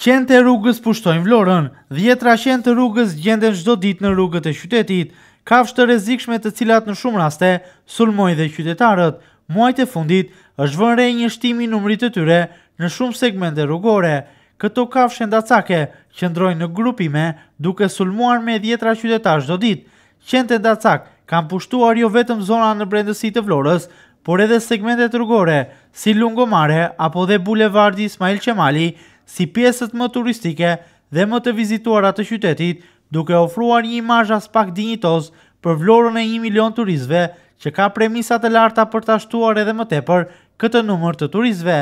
Qente rrugës pushtojnë vlorën, dhjetra qente rrugës gjenden shdo dit në rrugët e qytetit, kafsh të rezikshme të cilat në shumë raste, sulmoj dhe qytetarët, muajt e fundit është vënre një shtimi numrit të tyre në shumë segmente rrugore, këto kafsh e ndacake që ndrojnë në grupime duke sulmuar me dhjetra qytetar shdo dit, qente ndacak kam pushtuar jo vetëm zona në brendësi të vlorës, por edhe segmentet rrugore si Lungomare apo dhe Bulevardi Ismail Qemali, si pjesët më turistike dhe më të vizituarat të qytetit, duke ofruar një imazh as pak dinjitos për vlorën e 1 milion turistëve që ka premisa të larta për ta shtuar edhe më tepër këtë numër të turistëve.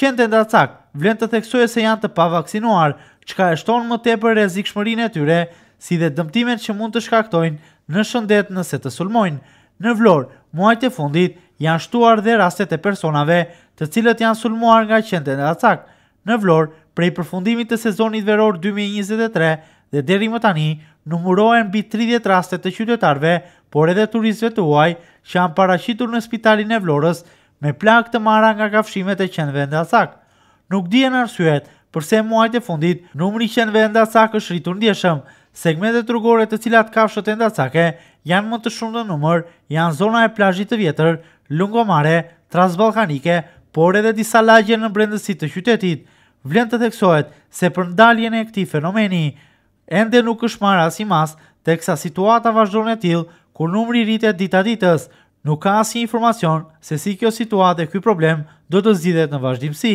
Qendë ndacak vlen të theksojë se janë të pavaksinuar, çka ka shton më tepër rrezikshmërinë e tyre, si dhe dëmtimet që mund të shkaktojnë në shëndet nëse të sulmojnë. Në Vlorë, muajt e fundit janë shtuar dhe rastet e personave të cilët janë sulmuar nga qendë në Vlorë prej përfundimit të sezonit veror 2023 dhe deri më tani numurohen mbi 30 raste të qytetarëve, por edhe turistëve të huaj që janë paraqitur në spitalin e Vlorës me plak të marra nga kafshimet e qenëve ndasak. Nuk dihen arsyet përse muajt e fundit numri i qenëve ndasak është rritur ndjeshëm. Segmentet rrugore të cilat kafshët e ndasake janë më të shumë në numër, janë zona e plazhit të vjetër, lungomare, trasbalkanike, por edhe disa lagje në brendësitë të qytetit. Vlen të theksohet se për ndaljen e këtij fenomeni ende nuk është marrë as i mas teksa situata vazhdon e tilë ku numri rritet ditë ditës, nuk ka asnjë informacion se si kjo situatë kjo ky problem do të zgjidhet në vazhdimsi.